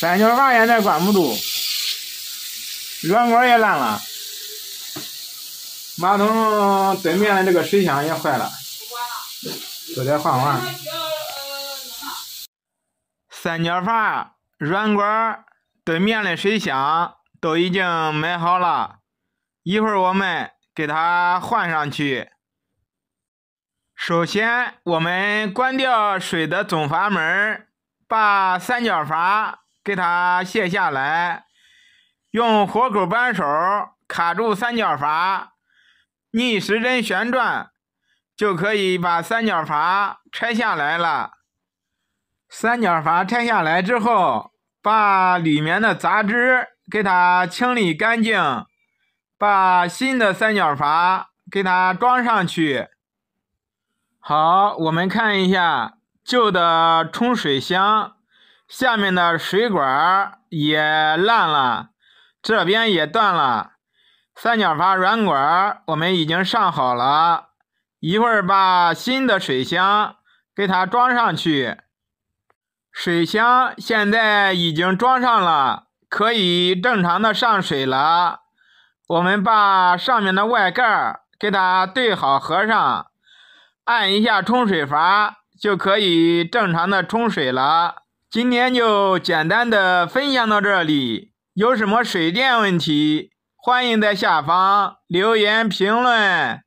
三角阀现在关不住，软管也烂了，马桶对面的这个水箱也坏了，都得换换。三角阀、软管、对面的水箱都已经买好了，一会儿我们给他换上去。首先，我们关掉水的总阀门，把三角阀给它卸下来，用活口扳手卡住三角阀，逆时针旋转，就可以把三角阀拆下来了。三角阀拆下来之后，把里面的杂质给它清理干净，把新的三角阀给它装上去。好，我们看一下旧的冲水箱下面的水管也烂了，这边也断了。三角阀软管我们已经上好了，一会儿把新的水箱给它装上去。水箱现在已经装上了，可以正常的上水了。我们把上面的外盖给它对好，合上。按一下冲水阀，就可以正常的冲水了。今天就简单的分享到这里，有什么水电问题，欢迎在下方留言评论。